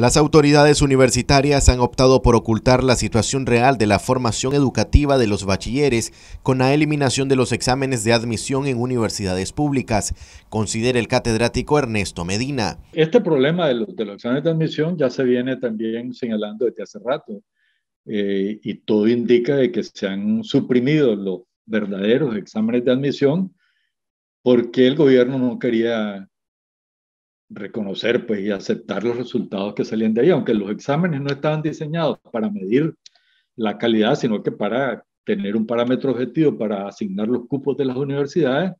Las autoridades universitarias han optado por ocultar la situación real de la formación educativa de los bachilleres con la eliminación de los exámenes de admisión en universidades públicas, considera el catedrático Ernesto Medina. Este problema de los, de exámenes de admisión ya se viene también señalando desde hace rato eh, y todo indica de que se han suprimido los verdaderos exámenes de admisión porque el gobierno no quería reconocer pues, y aceptar los resultados que salían de ahí, aunque los exámenes no estaban diseñados para medir la calidad, sino que para tener un parámetro objetivo para asignar los cupos de las universidades,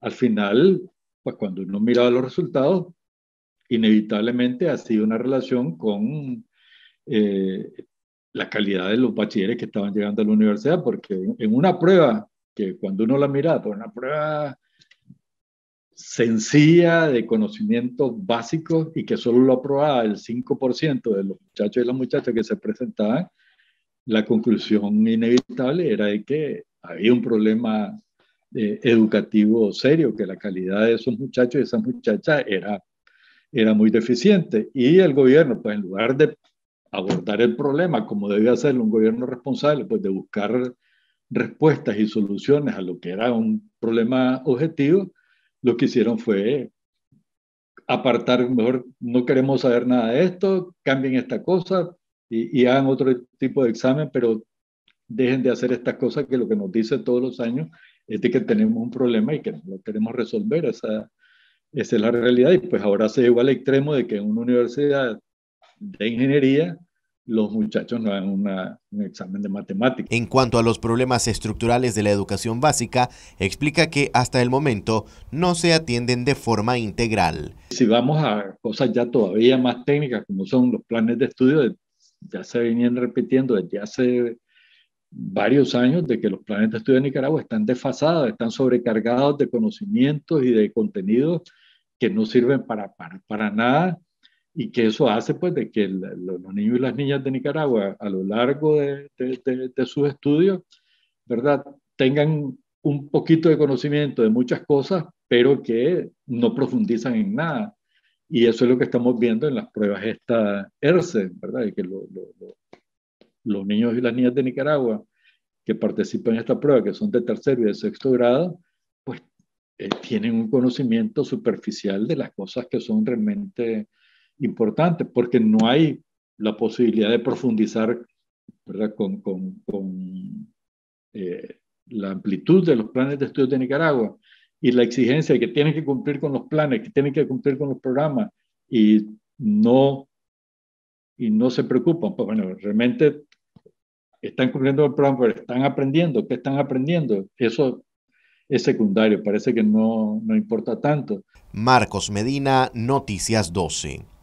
al final, pues cuando uno miraba los resultados, inevitablemente ha sido una relación con eh, la calidad de los bachilleres que estaban llegando a la universidad, porque en una prueba, que cuando uno la mira, pues una prueba sencilla de conocimientos básicos y que solo lo aprobaba el 5% de los muchachos y las muchachas que se presentaban, la conclusión inevitable era de que había un problema eh, educativo serio, que la calidad de esos muchachos y esas muchachas era, muy deficiente. Y el gobierno, pues en lugar de abordar el problema como debía hacerlo un gobierno responsable, pues de buscar respuestas y soluciones a lo que era un problema objetivo, lo que hicieron fue apartar, mejor, no queremos saber nada de esto, cambien esta cosa y, hagan otro tipo de examen, pero dejen de hacer estas cosas que lo que nos dice todos los años es de que tenemos un problema y que lo queremos resolver. Esa, esa es la realidad. Y pues ahora se llegó al extremo de que en una universidad de ingeniería los muchachos no dan un examen de matemáticas. En cuanto a los problemas estructurales de la educación básica, explica que hasta el momento no se atienden de forma integral. Si vamos a cosas ya todavía más técnicas, como son los planes de estudio, ya se venían repitiendo desde hace varios años de que los planes de estudio de Nicaragua están desfasados, están sobrecargados de conocimientos y de contenidos que no sirven para, para nada y que eso hace pues de que los niños y las niñas de Nicaragua a lo largo de, de, de, sus estudios, ¿verdad? Tengan un poquito de conocimiento de muchas cosas, pero que no profundizan en nada. Y eso es lo que estamos viendo en las pruebas esta ERCE, ¿verdad? De que los niños y las niñas de Nicaragua que participan en esta prueba, que son de tercero y de sexto grado, pues eh, tienen un conocimiento superficial de las cosas que son realmente importante porque no hay la posibilidad de profundizar con, eh, la amplitud de los planes de estudios de Nicaragua y la exigencia de que tienen que cumplir con los planes, que tienen que cumplir con los programas y no, y no se preocupan. Pues bueno, realmente están cumpliendo el programa, pero están aprendiendo. ¿Qué están aprendiendo? Eso es secundario, parece que no, no importa tanto. Marcos Medina, Noticias 12.